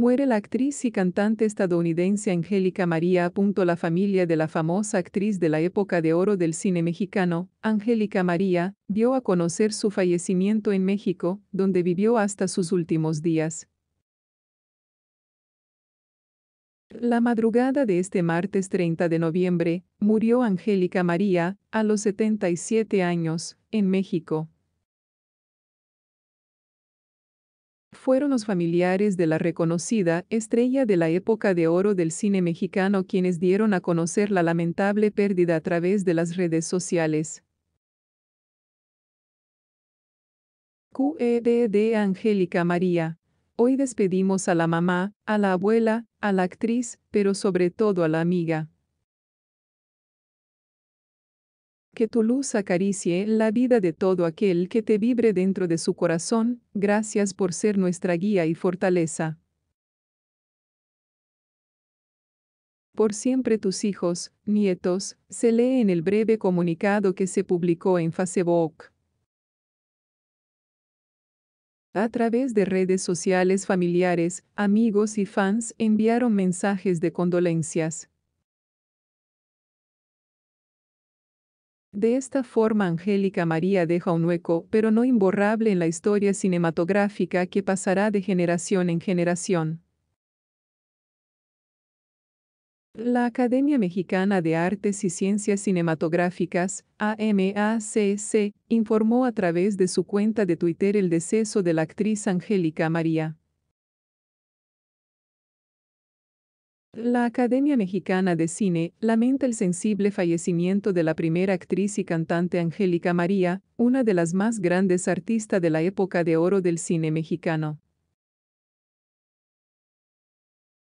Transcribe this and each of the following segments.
Muere la actriz y cantante estadounidense Angélica María. La familia de la famosa actriz de la época de oro del cine mexicano, Angélica María, dio a conocer su fallecimiento en México, donde vivió hasta sus últimos días. La madrugada de este martes 30 de noviembre, murió Angélica María, a los 77 años, en México. fueron los familiares de la reconocida estrella de la época de oro del cine mexicano quienes dieron a conocer la lamentable pérdida a través de las redes sociales. QED Angélica María. Hoy despedimos a la mamá, a la abuela, a la actriz, pero sobre todo a la amiga. que tu luz acaricie la vida de todo aquel que te vibre dentro de su corazón, gracias por ser nuestra guía y fortaleza. Por siempre tus hijos, nietos, se lee en el breve comunicado que se publicó en Facebook. A través de redes sociales familiares, amigos y fans enviaron mensajes de condolencias. De esta forma Angélica María deja un hueco, pero no imborrable en la historia cinematográfica que pasará de generación en generación. La Academia Mexicana de Artes y Ciencias Cinematográficas, AMACC, informó a través de su cuenta de Twitter el deceso de la actriz Angélica María. La Academia Mexicana de Cine lamenta el sensible fallecimiento de la primera actriz y cantante Angélica María, una de las más grandes artistas de la época de oro del cine mexicano.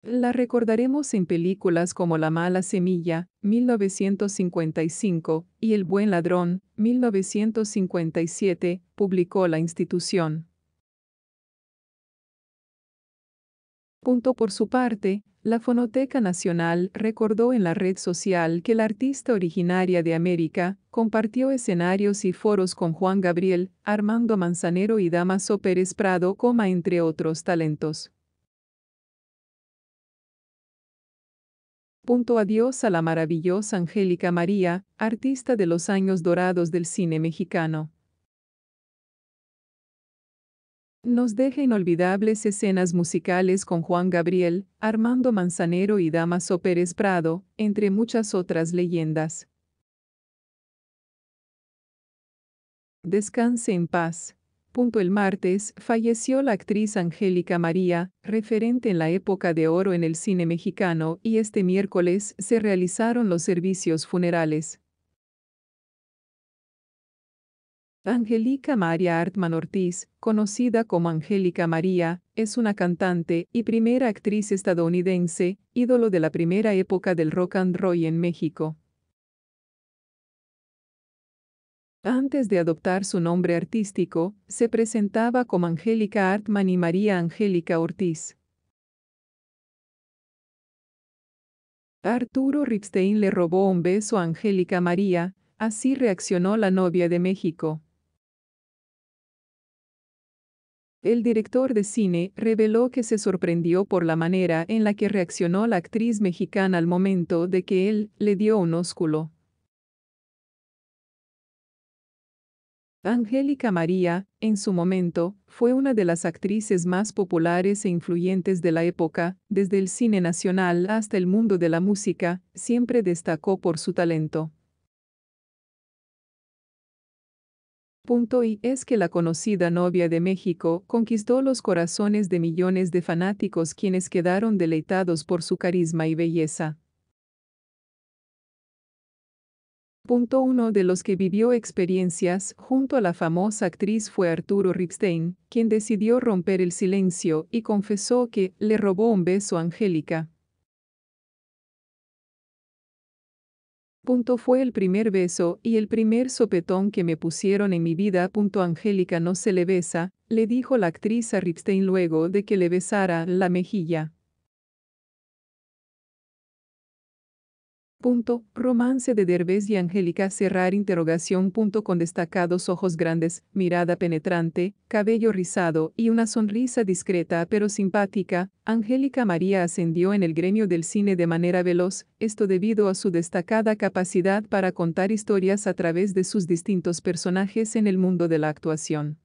La recordaremos en películas como La mala semilla, 1955, y El buen ladrón, 1957, publicó la institución. Punto por su parte, la Fonoteca Nacional recordó en la red social que la artista originaria de América compartió escenarios y foros con Juan Gabriel, Armando Manzanero y Damaso Pérez Prado, coma, entre otros talentos. Punto adiós a la maravillosa Angélica María, artista de los años dorados del cine mexicano. nos deja inolvidables escenas musicales con Juan Gabriel, Armando Manzanero y Damaso Pérez Prado, entre muchas otras leyendas. Descanse en paz. Punto el martes, falleció la actriz Angélica María, referente en la época de oro en el cine mexicano, y este miércoles se realizaron los servicios funerales. Angélica María Artman Ortiz, conocida como Angélica María, es una cantante y primera actriz estadounidense, ídolo de la primera época del rock and roll en México. Antes de adoptar su nombre artístico, se presentaba como Angélica Hartman y María Angélica Ortiz. Arturo Ripstein le robó un beso a Angélica María, así reaccionó la novia de México. El director de cine reveló que se sorprendió por la manera en la que reaccionó la actriz mexicana al momento de que él le dio un ósculo. Angélica María, en su momento, fue una de las actrices más populares e influyentes de la época, desde el cine nacional hasta el mundo de la música, siempre destacó por su talento. Punto y es que la conocida novia de México conquistó los corazones de millones de fanáticos quienes quedaron deleitados por su carisma y belleza. Punto uno de los que vivió experiencias junto a la famosa actriz fue Arturo Ripstein, quien decidió romper el silencio y confesó que le robó un beso a Angélica. Punto fue el primer beso y el primer sopetón que me pusieron en mi vida. Punto Angélica no se le besa, le dijo la actriz a Ripstein luego de que le besara la mejilla. Punto. Romance de Derbez y Angélica Cerrar interrogación. Punto. Con destacados ojos grandes, mirada penetrante, cabello rizado y una sonrisa discreta pero simpática, Angélica María ascendió en el gremio del cine de manera veloz, esto debido a su destacada capacidad para contar historias a través de sus distintos personajes en el mundo de la actuación.